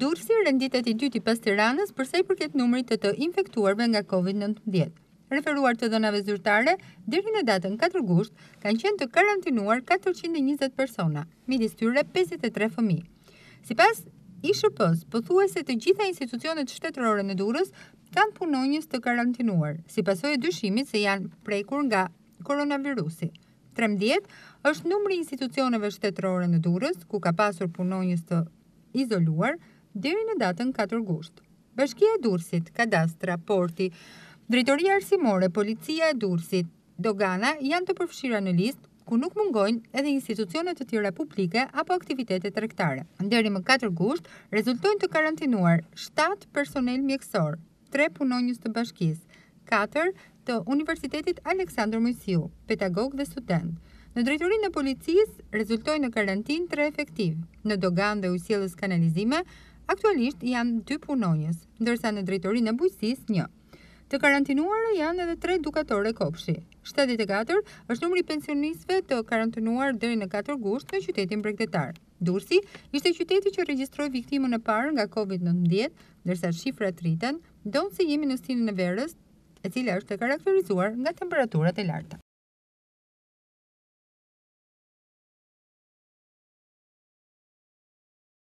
Durësi rënditet i dyti pas Tiranës përse i përket numri të të infektuarve nga COVID-19. Referuar të donave zyrtare, dyri në datën 4 gusht, kanë qenë të karantinuar 420 persona, midis tyre 53 fëmi. Si pas, i shëpës pëthuaj se të gjitha institucionet shtetërore në durës kanë punonjës të karantinuar, si pasoj e dyshimit se janë prekur nga koronavirusi. 13 është numri institucioneve shtetërore në durës, ku ka pasur punonjës të izoluar, deri në datën 4 gusht. Bashkia e Durrësit, Kadastra, Porti, Drejtoria Arsimore, Policia e Durrësit, Dogana janë të përfshira në listë ku nuk mungojnë edhe institucionet të tjera publike apo aktivitete tregtare. Deri më 4 gusht rezultojnë të karantinuar 7 personel mjekësor, 3 punonjës të bashkisë, 4 të Universitetit Aleksandër Mysiu, pedagog dhe student. Në drejtorinë e policisë rezultojnë në karantinë 3 efektiv. Në Dogan dhe ujësjellës kanalizime Aktualisht janë dy punonjës, ndërsa në drejtorin e bujësis një. Të karantinuare janë edhe tre dukatore kopshi. 74 është numri pensionisve të karantinuar dhe në 4 gusht në qytetin bregdetar. Dursi ishte qyteti që registroj viktimën në parë nga COVID-19, ndërsa shifra të rritën, donë si jemi në stinën e verës, e cila është të karakterizuar nga temperaturat e larta.